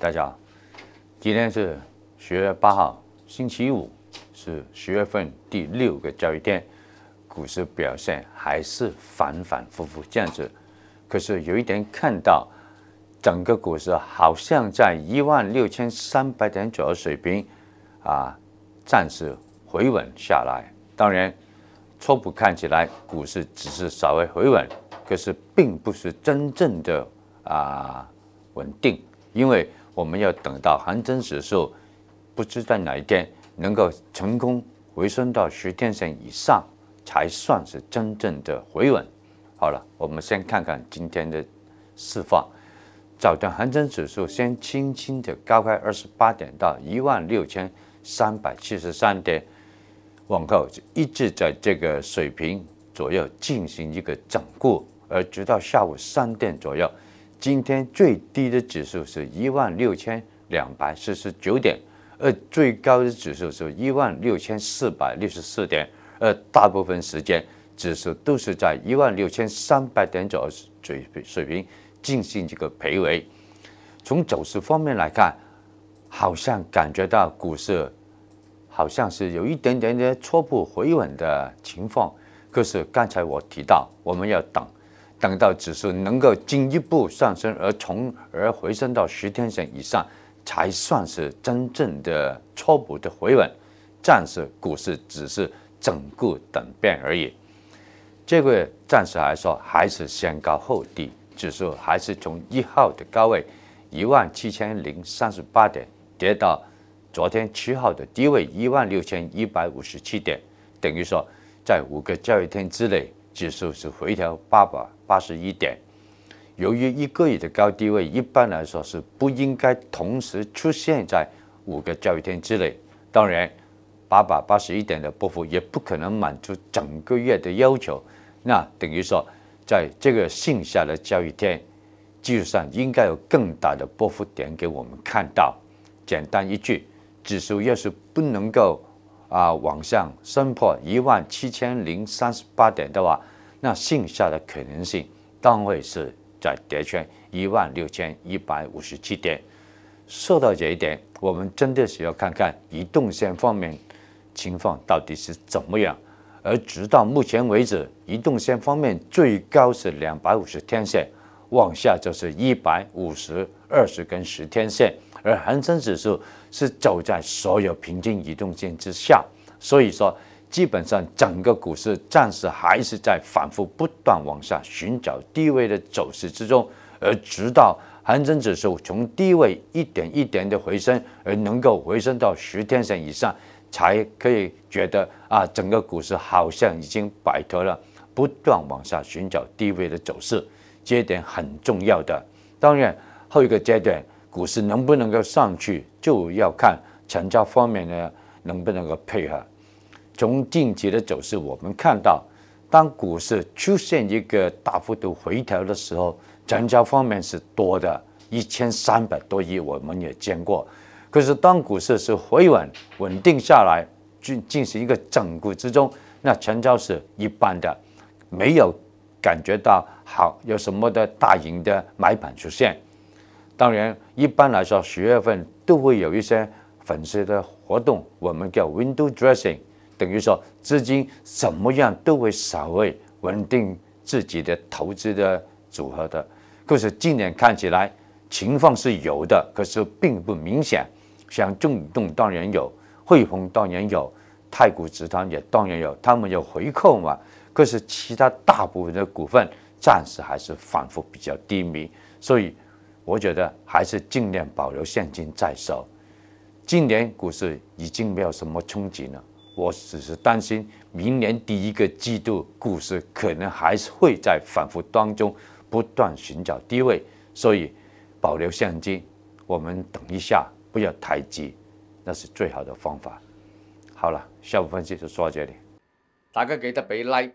大家好，今天是十月八号，星期五，是十月份第六个交易日，股市表现还是反反复复这样子。可是有一点看到，整个股市好像在一万六千三百点左右水平啊，暂时回稳下来。当然，初步看起来股市只是稍微回稳，可是并不是真正的啊稳定，因为。我们要等到恒生指数不知在哪一天能够成功回升到十天线以上，才算是真正的回稳。好了，我们先看看今天的释放。早段恒生指数先轻轻的高开二十八点到一万六千三百七十三点，往后一直在这个水平左右进行一个整固，而直到下午三点左右。今天最低的指数是一万六千两百四十九点，而最高的指数是一万六千四百六十四点，而大部分时间指数都是在一万六千三百点左右水水平进行这个徘徊。从走势方面来看，好像感觉到股市好像是有一点点的初步回稳的情况，可是刚才我提到我们要等。等到指数能够进一步上升，而从而回升到十天线以上，才算是真正的初步的回稳。暂时股市只是整个等变而已。这个暂时来说，还是先高后低，指数还是从一号的高位一万七千零三十八点跌到昨天七号的低位一万六千一百五十七点，等于说在五个交易天之内。指数是回调八百八十一点，由于一个月的高低位一般来说是不应该同时出现在五个交易天之内，当然，八百八十一点的波幅也不可能满足整个月的要求，那等于说在这个剩下的交易天基础上应该有更大的波幅点给我们看到。简单一句，指数要是不能够。啊，往上升破一万七千零三十八点的话，那剩下的可能性，单会是在跌穿一万六千一百五十七点。说到这一点，我们真的是要看看移动线方面情况到底是怎么样。而直到目前为止，移动线方面最高是两百五十天线。往下就是一百五十、二十跟十天线，而恒生指数是走在所有平均移动线之下，所以说基本上整个股市暂时还是在反复不断往下寻找低位的走势之中，而直到恒生指数从低位一点一点的回升，而能够回升到十天线以上，才可以觉得啊整个股市好像已经摆脱了不断往下寻找低位的走势。节点很重要的，当然后一个节点股市能不能够上去，就要看成交方面呢能不能够配合。从近期的走势，我们看到，当股市出现一个大幅度回调的时候，成交方面是多的，一千三百多亿，我们也见过。可是当股市是回稳稳定下来进进行一个整固之中，那成交是一般的，没有。感觉到好有什么的大型的买盘出现，当然一般来说十月份都会有一些粉丝的活动，我们叫 window dressing，等于说资金怎么样都会稍微稳定自己的投资的组合的。可是今年看起来情况是有的，可是并不明显。像中移动当然有，汇丰当然有，太古集团也当然有，他们有回扣嘛。可是其他大部分的股份暂时还是反复比较低迷，所以我觉得还是尽量保留现金在手。今年股市已经没有什么憧憬了，我只是担心明年第一个季度股市可能还是会在反复当中不断寻找低位，所以保留现金，我们等一下不要太急，那是最好的方法。好了，下午分析就说到这里，大家记得俾 like。